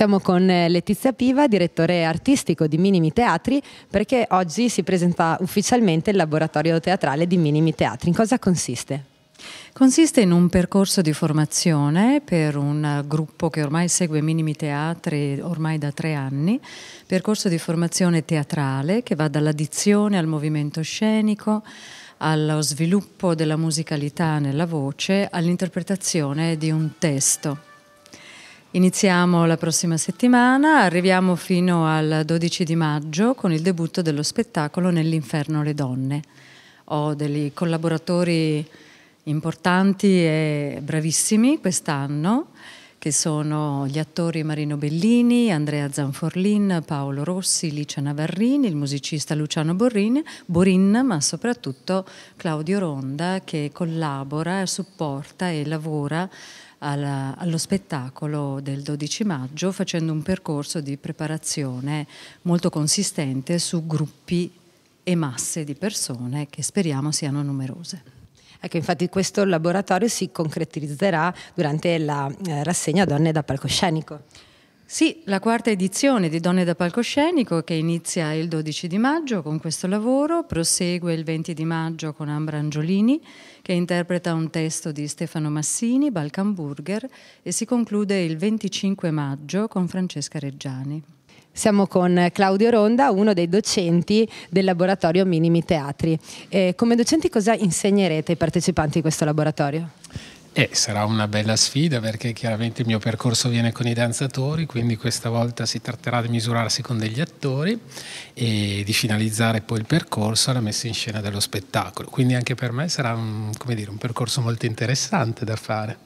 Siamo con eh, Letizia Piva, direttore artistico di Minimi Teatri, perché oggi si presenta ufficialmente il laboratorio teatrale di Minimi Teatri. In cosa consiste? Consiste in un percorso di formazione per un gruppo che ormai segue Minimi Teatri ormai da tre anni, percorso di formazione teatrale che va dall'addizione al movimento scenico, allo sviluppo della musicalità nella voce, all'interpretazione di un testo. Iniziamo la prossima settimana, arriviamo fino al 12 di maggio con il debutto dello spettacolo Nell'inferno le donne. Ho dei collaboratori importanti e bravissimi quest'anno che sono gli attori Marino Bellini, Andrea Zanforlin, Paolo Rossi, Licia Navarrini, il musicista Luciano Borrin, Borin, ma soprattutto Claudio Ronda che collabora, supporta e lavora alla, allo spettacolo del 12 maggio facendo un percorso di preparazione molto consistente su gruppi e masse di persone che speriamo siano numerose. Ecco, infatti questo laboratorio si concretizzerà durante la eh, rassegna Donne da palcoscenico. Sì, la quarta edizione di Donne da Palcoscenico che inizia il 12 di maggio con questo lavoro, prosegue il 20 di maggio con Ambra Angiolini che interpreta un testo di Stefano Massini, Balkan Burger e si conclude il 25 maggio con Francesca Reggiani. Siamo con Claudio Ronda, uno dei docenti del laboratorio Minimi Teatri. Eh, come docenti cosa insegnerete ai partecipanti di questo laboratorio? Eh, sarà una bella sfida perché chiaramente il mio percorso viene con i danzatori, quindi questa volta si tratterà di misurarsi con degli attori e di finalizzare poi il percorso alla messa in scena dello spettacolo. Quindi anche per me sarà un, dire, un percorso molto interessante da fare.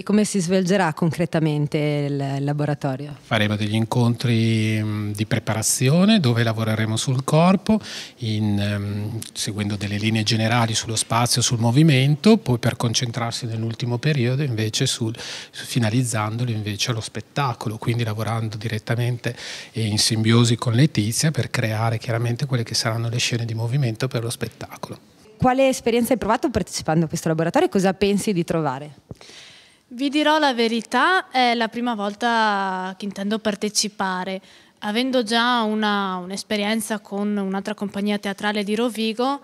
E come si svolgerà concretamente il laboratorio? Faremo degli incontri mm, di preparazione dove lavoreremo sul corpo, in, mm, seguendo delle linee generali sullo spazio, sul movimento, poi per concentrarsi nell'ultimo periodo invece sul, finalizzandolo invece allo spettacolo, quindi lavorando direttamente in simbiosi con Letizia per creare chiaramente quelle che saranno le scene di movimento per lo spettacolo. Quale esperienza hai provato partecipando a questo laboratorio e cosa pensi di trovare? Vi dirò la verità, è la prima volta che intendo partecipare. Avendo già una, un'esperienza con un'altra compagnia teatrale di Rovigo,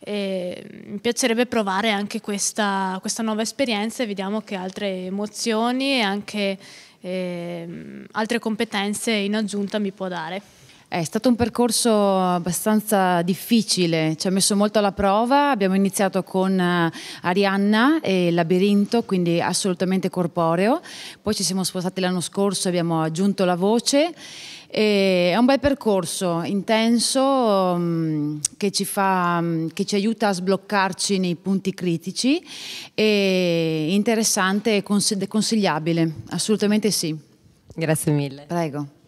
eh, mi piacerebbe provare anche questa, questa, nuova esperienza e vediamo che altre emozioni e anche eh, altre competenze in aggiunta mi può dare. È stato un percorso abbastanza difficile, ci ha messo molto alla prova, abbiamo iniziato con eh, Arianna e Labirinto, quindi assolutamente corporeo, poi ci siamo spostati l'anno scorso, e abbiamo aggiunto la voce, è un bel percorso intenso mm, che ci, fa, mm, che ci aiuta a sbloccarci nei punti critici e interessante e consigliabile, assolutamente sì. Grazie mille. Prego.